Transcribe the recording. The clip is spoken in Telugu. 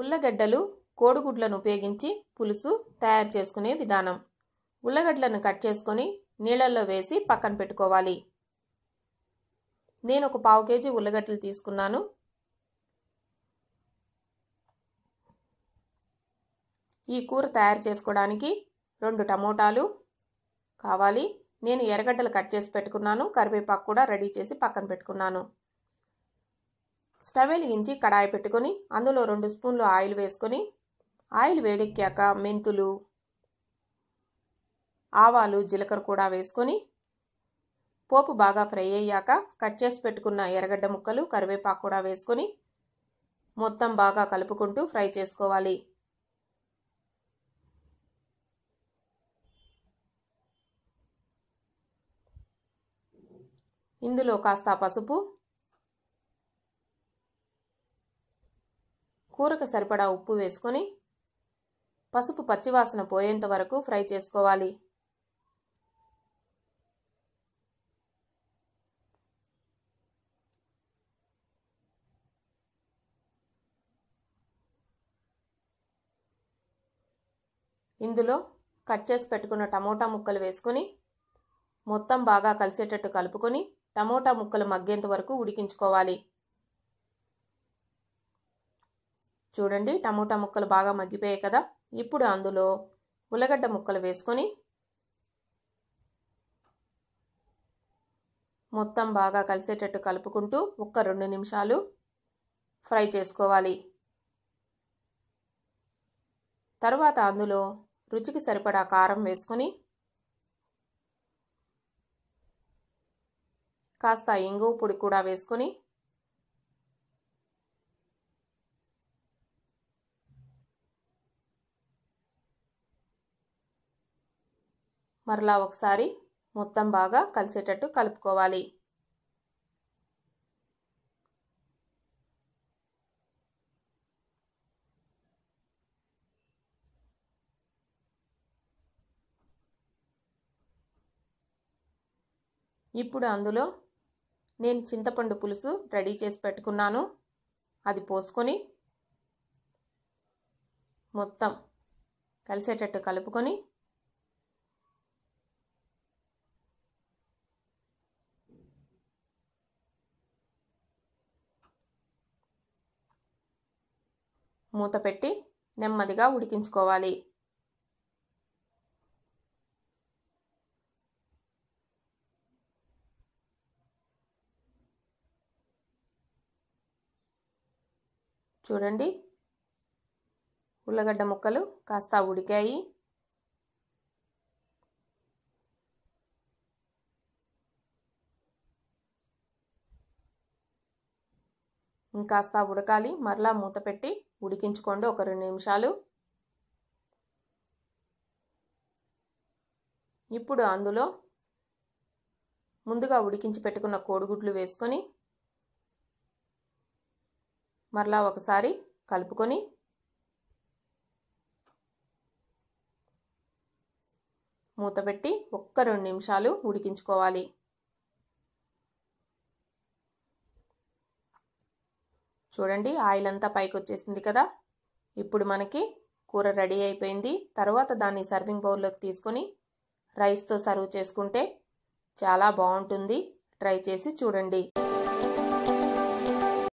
ఉల్లగడ్డలు కోడిగుడ్లను ఉపయోగించి పులుసు తయారు చేసుకునే విధానం ఉల్లగడ్డలను కట్ చేసుకొని నీళ్ళల్లో వేసి పక్కన పెట్టుకోవాలి నేను ఒక పావు కేజీ ఉల్లగడ్డలు తీసుకున్నాను ఈ కూర తయారు చేసుకోవడానికి రెండు టమోటాలు కావాలి నేను ఎర్రగడ్డలు కట్ చేసి పెట్టుకున్నాను కరివేపాకు కూడా రెడీ చేసి పక్కన పెట్టుకున్నాను స్టవ్ వెలిగించి కడాయి పెట్టుకొని అందులో రెండు స్పూన్లు ఆయిల్ వేసుకొని ఆయిల్ వేడెక్కాక మెంతులు ఆవాలు జీలకర్ర కూడా వేసుకొని పోపు బాగా ఫ్రై అయ్యాక కట్ చేసి పెట్టుకున్న ఎర్రగడ్డ ముక్కలు కరివేపాకు కూడా వేసుకొని మొత్తం బాగా కలుపుకుంటూ ఫ్రై చేసుకోవాలి ఇందులో కాస్త పసుపు కూరకు సరిపడా ఉప్పు వేసుకొని పసుపు పచ్చివాసన పోయేంత వరకు ఫ్రై చేసుకోవాలి ఇందులో కట్ చేసి పెట్టుకున్న టమోటా ముక్కలు వేసుకొని మొత్తం బాగా కలిసేటట్టు కలుపుకొని టమోటా ముక్కలు మగ్గేంత వరకు ఉడికించుకోవాలి చూడండి టమోటా ముక్కలు బాగా మగ్గిపోయాయి కదా ఇప్పుడు అందులో ఉల్లగడ్డ ముక్కలు వేసుకొని మొత్తం బాగా కలిసేటట్టు కలుపుకుంటూ ఒక్క రెండు నిమిషాలు ఫ్రై చేసుకోవాలి తర్వాత అందులో రుచికి సరిపడా కారం వేసుకొని కాస్త ఇంగువ పొడి కూడా వేసుకొని మరలా ఒకసారి మొత్తం బాగా కలిసేటట్టు కలుపుకోవాలి ఇప్పుడు అందులో నేను చింతపండు పులుసు రెడీ చేసి పెట్టుకున్నాను అది పోసుకొని మొత్తం కలిసేటట్టు కలుపుకొని మూత పెట్టి నెమ్మదిగా ఉడికించుకోవాలి చూడండి ఉల్లగడ్డ ముక్కలు కాస్త ఉడికాయి ఇంకాస్త ఉడకాలి మరలా మూత పెట్టి ఉడికించుకోండి ఒక రెండు నిమిషాలు ఇప్పుడు అందులో ముందుగా ఉడికించి పెట్టుకున్న కోడిగుడ్లు వేసుకొని మరలా ఒకసారి కలుపుకొని మూతపెట్టి ఒక్క రెండు నిమిషాలు ఉడికించుకోవాలి చూడండి ఆయిల్ అంతా పైకి వచ్చేసింది కదా ఇప్పుడు మనకి కూర రెడీ అయిపోయింది తర్వాత దాన్ని సర్వింగ్ బౌల్లోకి తీసుకొని రైస్తో సర్వ్ చేసుకుంటే చాలా బాగుంటుంది ట్రై చేసి చూడండి